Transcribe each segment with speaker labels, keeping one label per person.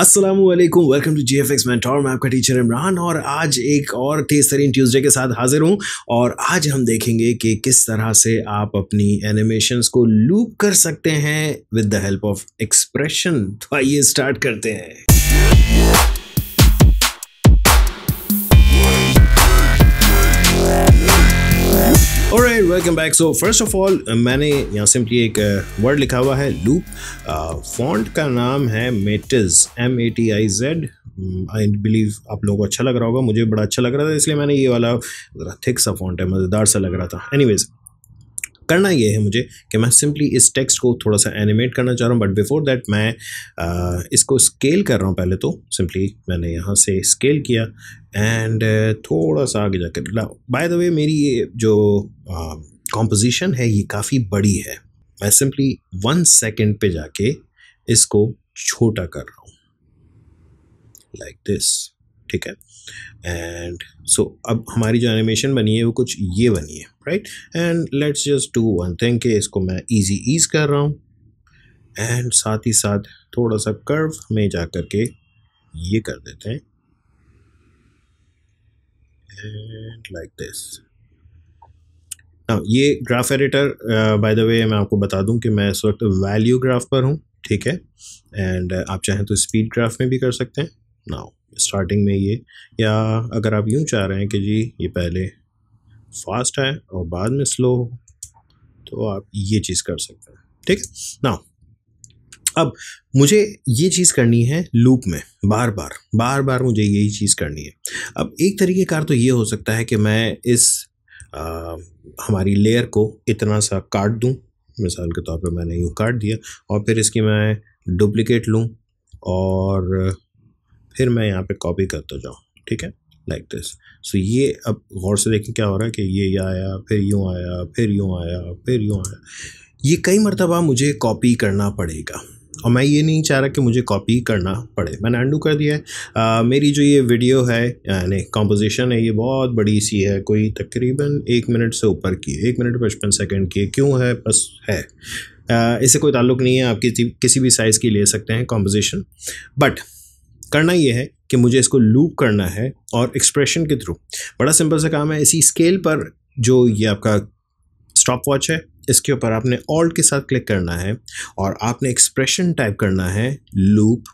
Speaker 1: Aslam welcome to G F X Tor मैं आपका teacher Imran और आज एक और तेज तरीन ट्यूजडे के साथ हाजिर हूँ और आज हम देखेंगे कि किस तरह से आप अपनी एनिमेशंस को लूप कर सकते हैं with the help of expression तो आइए स्टार्ट करते हैं welcome back so first of all मैंने यहाँ सिंपली एक वर्ड uh, लिखा हुआ है लूप फॉन्ट uh, का नाम है Matiz M A T I Z आई बिलीव आप लोगों को अच्छा लग रहा होगा मुझे बड़ा अच्छा लग रहा था इसलिए मैंने ये वाला ज़रा थिक सा फॉन्ट है मज़ेदार सा लग रहा था एनीवेज़ करना ये है मुझे कि मैं सिंपली इस टेक्स्ट को थोड़ा सा एनिमेट करना चाह रहा हूँ बट बिफोर दैट मैं आ, uh, इसको स्केल कर रहा हूँ पहले तो सिंपली मैंने यहाँ से स्केल किया एंड uh, थोड़ा सा आगे जाकर बाय द वे मेरी ये जो कॉम्पोजिशन um, है ये काफ़ी बड़ी है मैं सिंपली वन सेकेंड पे जाके इसको छोटा कर रहा हूँ लाइक दिस ठीक है एंड सो so, अब हमारी जो एनिमेशन बनी है वो कुछ ये बनी है right and let's just do one thing के इसको मैं इजी ईज कर रहा हूँ एंड साथ ही साथ थोड़ा सा कर्व में जा कर के ये कर देते हैं एंड लाइक दिस ये graph editor by the way मैं आपको बता दूं कि मैं इस वक्त वैल्यू ग्राफ पर हूं ठीक है एंड uh, आप चाहें तो स्पीड ग्राफ में भी कर सकते हैं नाउ स्टार्टिंग में ये या अगर आप यूं चाह रहे हैं कि जी ये पहले फास्ट है और बाद में स्लो हो तो आप ये चीज़ कर सकते हैं ठीक ना नाउ अब मुझे ये चीज़ करनी है लूप में बार बार बार बार मुझे यही चीज़ करनी है अब एक तरीके कार तो ये हो सकता है कि मैं इस आ, हमारी लेयर को इतना सा काट दूँ मिसाल के तौर पर मैंने यूँ काट दिया और फिर इसकी मैं डुप्लिकेट लूँ और फिर मैं यहाँ पे कॉपी करता जाऊँ ठीक है लाइक दिस सो ये अब गौर से देखें क्या हो रहा है कि ये आया फिर यूँ आया फिर यूँ आया फिर यूँ आया ये कई मरतबा मुझे कॉपी करना पड़ेगा और मैं ये नहीं चाह रहा कि मुझे कॉपी करना पड़े मैंने अंडू कर दिया है आ, मेरी जो ये वीडियो है यानी कॉम्पोजिशन है ये बहुत बड़ी सी है कोई तकरीबन एक मिनट से ऊपर की एक मिनट पचपन सेकंड की क्यों है बस है आ, इससे कोई ताल्लुक नहीं है आप किसी किसी भी साइज़ की ले सकते हैं कॉम्पोजिशन बट करना ये है कि मुझे इसको लूप करना है और एक्सप्रेशन के थ्रू बड़ा सिंपल सा काम है इसी स्केल पर जो ये आपका स्टॉप वॉच है इसके ऊपर आपने ऑल्ट के साथ क्लिक करना है और आपने एक्सप्रेशन टाइप करना है लूप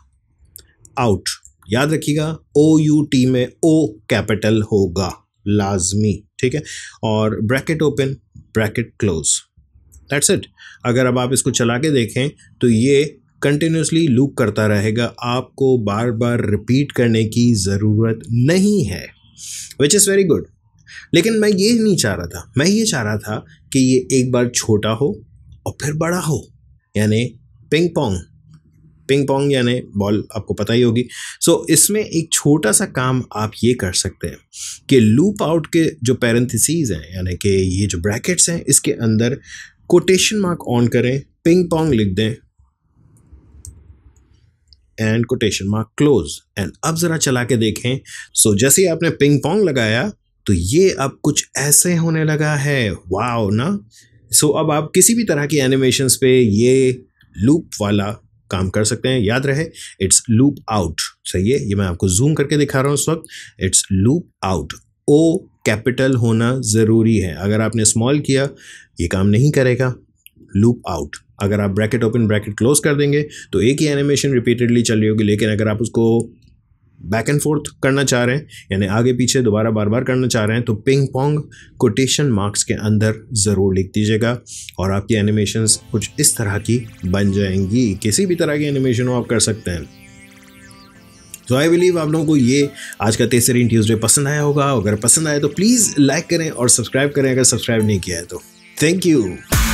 Speaker 1: आउट याद रखिएगा ओ यू टी में ओ कैपिटल होगा लाजमी ठीक है और bracket open bracket close that's it अगर अब आप इसको चला के देखें तो ये कंटिन्यूसली लूप करता रहेगा आपको बार बार रिपीट करने की ज़रूरत नहीं है विच इज़ वेरी गुड लेकिन मैं ये नहीं चाह रहा था मैं ये चाह रहा था कि ये एक बार छोटा हो और फिर बड़ा हो यानी पिंग पोंग पिंग पोंग यानी बॉल आपको पता ही होगी सो so, इसमें एक छोटा सा काम आप ये कर सकते हैं कि लूप आउट के जो पैरेंथिसीज हैं यानी कि ये जो ब्रैकेट्स हैं इसके अंदर कोटेशन मार्क ऑन करें पिंग पोंग लिख दें and quotation mark close and अब ज़रा चला के देखें सो so, जैसे ही आपने पिंग पोंग लगाया तो ये अब कुछ ऐसे होने लगा है वाओ ना सो so, अब आप किसी भी तरह की एनिमेशन पे ये लूप वाला काम कर सकते हैं याद रहे इट्स लूप आउट सही है ये मैं आपको जूम करके दिखा रहा हूँ उस वक्त it's loop out O capital होना ज़रूरी है अगर आपने स्मॉल किया ये काम नहीं करेगा लूप आउट अगर आप ब्रैकेट ओपन ब्रैकेट क्लोज कर देंगे तो एक ही एनिमेशन रिपीटेडली चल रही होगी लेकिन अगर आप उसको बैक एंड फोर्थ करना चाह रहे हैं यानी आगे पीछे दोबारा बार बार करना चाह रहे हैं तो पिंग पोंग कोटेशन मार्क्स के अंदर ज़रूर लिख दीजिएगा और आपकी एनिमेशंस कुछ इस तरह की बन जाएंगी किसी भी तरह की एनिमेशन हो आप कर सकते हैं तो आई बिलीव आप लोगों को ये आज का तेसरीन ट्यूजडे पसंद आया होगा अगर पसंद आया तो प्लीज़ लाइक करें और सब्सक्राइब करें अगर सब्सक्राइब नहीं किया है तो थैंक यू